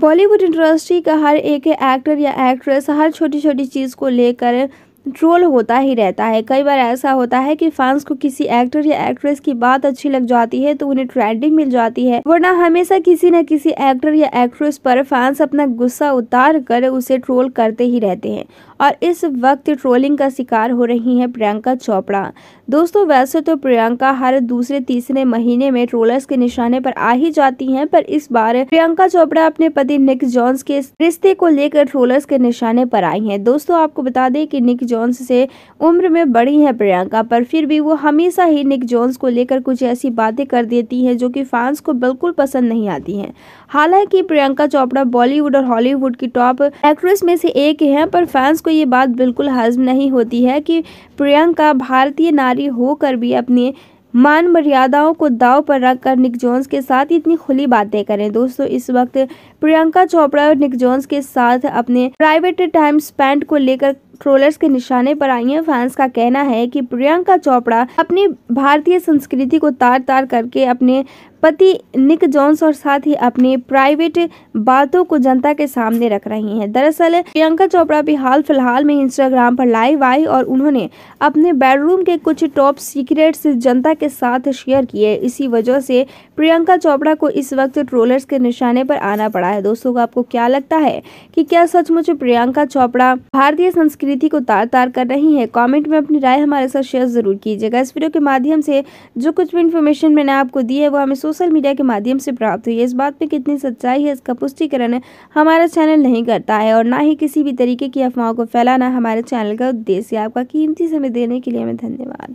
Bollywood industry का हर एक actor या एक्ट्रेस हर छोटी छोटी चीज़ को लेकर ट्रोल होता ही रहता है कई बार ऐसा होता है कि फैंस को किसी एक्टर या एक्ट्रेस की बात अच्छी लग जाती है तो उन्हें ट्रेंडिंग मिल जाती है वरना हमेशा किसी न किसी एक्टर या एक्ट्रेस पर फैंस अपना गुस्सा उतार कर उसे ट्रोल करते ही रहते हैं और इस वक्त ट्रोलिंग का शिकार हो रही हैं प्रियंका चोपड़ा दोस्तों वैसे तो प्रियंका हर दूसरे तीसरे महीने में ट्रोलर्स के निशाने पर आ ही जाती हैं पर इस बार प्रियंका चोपड़ा अपने पति निक जॉन्स के रिश्ते को लेकर ट्रोलर्स के निशाने पर आई हैं दोस्तों आपको बता दें कि निक जोन्स से उम्र में बड़ी हैं प्रियंका पर फिर भी वो हमेशा ही निक जोन्स को लेकर कुछ ऐसी बातें कर देती हैं जो कि फैंस को बिल्कुल पसंद नहीं आती हैं हालांकि प्रियंका चोपड़ा बॉलीवुड और हॉलीवुड की टॉप एक्ट्रेस में से एक हैं पर फैंस को ये बात बिल्कुल हजम नहीं होती है कि प्रियंका भारतीय नारी होकर भी अपने मान मर्यादाओं को दाव पर रखकर निक जोन्स के साथ इतनी खुली बातें करें दोस्तों इस वक्त प्रियंका चोपड़ा और निक जोन्स के साथ अपने प्राइवेट टाइम स्पेंड को लेकर ट्रोलर्स के निशाने पर आई हैं फैंस का कहना है कि प्रियंका चोपड़ा अपनी भारतीय संस्कृति को तार तार करके अपने पति निक जोन्स और साथ ही अपनी प्राइवेट बातों को जनता के सामने रख रही हैं दरअसल प्रियंका चोपड़ा भी हाल फिलहाल में इंस्टाग्राम पर लाइव आई और उन्होंने अपने बेडरूम के कुछ टॉप सीक्रेट्स जनता के साथ शेयर किए इसी वजह से प्रियंका चोपड़ा को इस वक्त ट्रोलर्स के निशाने पर आना पड़ा है दोस्तों को आपको क्या लगता है कि क्या सचमुच प्रियंका चोपड़ा भारतीय संस्कृति को तार तार कर रही है कॉमेंट में अपनी राय हमारे साथ शेयर जरूर कीजिएगा इस वीडियो के माध्यम से जो कुछ भी इन्फॉर्मेशन मैंने आपको दी है वो हमें सोशल मीडिया के माध्यम से प्राप्त हुई है इस बात में कितनी सच्चाई है इसका पुष्टिकरण हमारा चैनल नहीं करता है और ना ही किसी भी तरीके की अफवाहों को फैलाना हमारे चैनल का उद्देश्य आपका कीमती समय देने के लिए हमें धन्यवाद